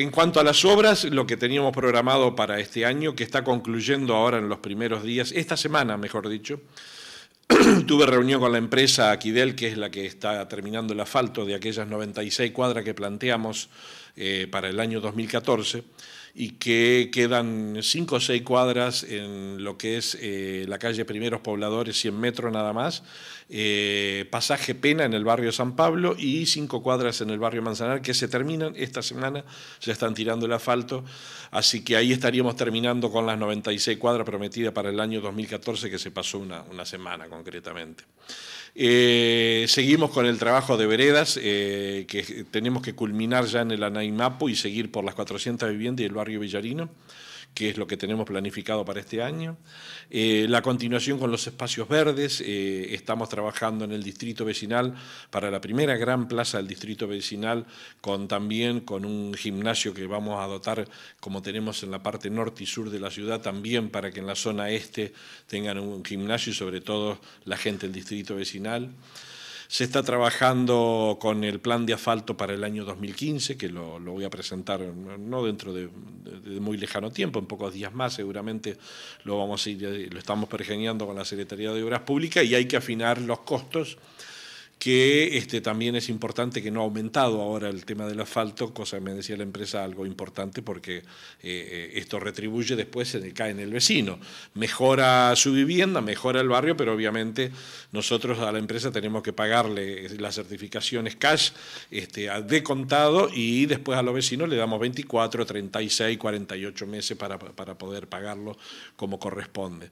en cuanto a las obras, lo que teníamos programado para este año, que está concluyendo ahora en los primeros días, esta semana mejor dicho, tuve reunión con la empresa Aquidel, que es la que está terminando el asfalto de aquellas 96 cuadras que planteamos eh, para el año 2014 y que quedan 5 o 6 cuadras en lo que es eh, la calle Primeros Pobladores, 100 metros nada más, eh, pasaje Pena en el barrio San Pablo y 5 cuadras en el barrio Manzanar que se terminan esta semana, ya están tirando el asfalto, así que ahí estaríamos terminando con las 96 cuadras prometidas para el año 2014 que se pasó una, una semana concretamente. seguimos con el trabajo de veredas, que tenemos que culminar ya en el análisis y Mapo y seguir por las 400 viviendas y el barrio Villarino, que es lo que tenemos planificado para este año. Eh, la continuación con los espacios verdes, eh, estamos trabajando en el distrito vecinal para la primera gran plaza del distrito vecinal, con también con un gimnasio que vamos a dotar, como tenemos en la parte norte y sur de la ciudad, también para que en la zona este tengan un gimnasio y sobre todo la gente del distrito vecinal. Se está trabajando con el plan de asfalto para el año 2015, que lo, voy a presentar no dentro de, muy lejano tiempo, en pocos días más seguramente lo vamos a ir, eh, lo estamos pergeñando con la Secretaría de Obras Públicas y hay que afinar los costos que este, también es importante que no ha aumentado ahora el tema del asfalto, cosa que me decía la empresa algo importante porque eh, eh, esto retribuye después, se cae en el vecino. Mejora su vivienda, mejora el barrio, pero obviamente nosotros a la empresa tenemos que pagarle eh, las certificaciones cash este, de contado y después a los vecinos le damos 24, 36, 48 meses para, poder pagarlo como corresponde.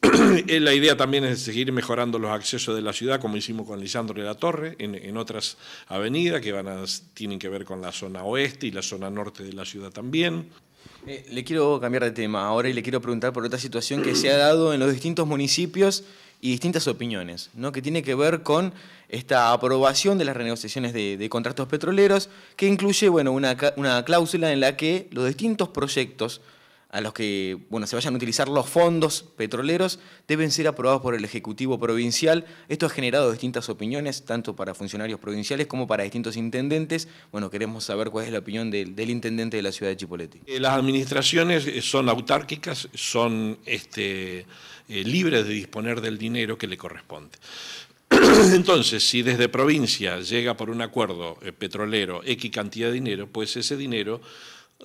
Eh, la idea también es seguir mejorando los accesos de la ciudad, como hicimos con Lisandro de la Torre, en, otras avenidas que van a, tienen que ver con la zona oeste y la zona norte de la ciudad también. Eh, le quiero cambiar de tema ahora y le quiero preguntar por otra situación que se ha dado en los distintos municipios y distintas opiniones, ¿no? que tiene que ver con esta aprobación de las renegociaciones de, contratos petroleros, que incluye bueno, una cláusula en la que los distintos proyectos a los que bueno, se vayan a utilizar los fondos petroleros deben ser aprobados por el Ejecutivo Provincial. Esto ha generado distintas opiniones, tanto para funcionarios provinciales como para distintos intendentes. Bueno, queremos saber cuál es la opinión del, intendente de la ciudad de Chipoletti. Eh, las administraciones eh, son autárquicas, son este, eh, libres de disponer del dinero que le corresponde. Entonces, si desde provincia llega por un acuerdo petrolero X cantidad de dinero, pues ese dinero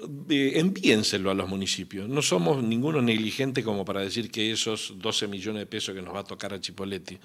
envíenselo a los municipios. No somos ninguno negligente como para decir que esos 12 millones de pesos que nos va a tocar a Chipoletti,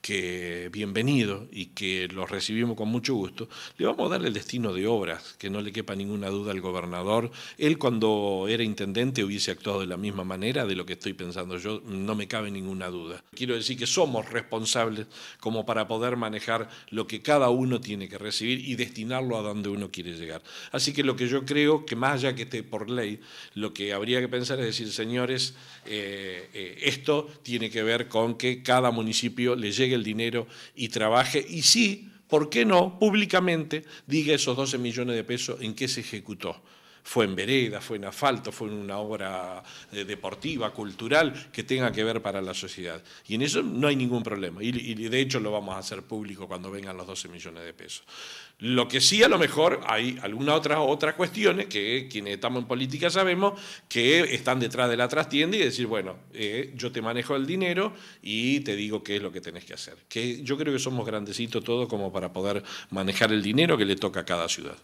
que bienvenido y que los recibimos con mucho gusto, le vamos a dar el destino de obras, que no le quepa ninguna duda al gobernador. Él cuando era intendente hubiese actuado de la misma manera de lo que estoy pensando yo, no me cabe ninguna duda. Quiero decir que somos responsables como para poder manejar lo que cada uno tiene que recibir y destinarlo a donde uno quiere llegar. Así que lo que yo creo que más ya que esté por ley, lo que habría que pensar es decir, señores, eh, eh, esto tiene que ver con que cada municipio le llegue el dinero y trabaje, y sí, ¿por qué no? Públicamente diga esos 12 millones de pesos en qué se ejecutó fue en vereda, fue en asfalto, fue en una obra eh, deportiva, cultural, que tenga que ver para la sociedad. Y en eso no hay ningún problema. Y, de hecho lo vamos a hacer público cuando vengan los 12 millones de pesos. Lo que sí, a lo mejor, hay algunas otras otras cuestiones que quienes estamos en política sabemos que están detrás de la trastienda y decir, bueno, eh, yo te manejo el dinero y te digo qué es lo que tenés que hacer. Que yo creo que somos grandecitos todos como para poder manejar el dinero que le toca a cada ciudad.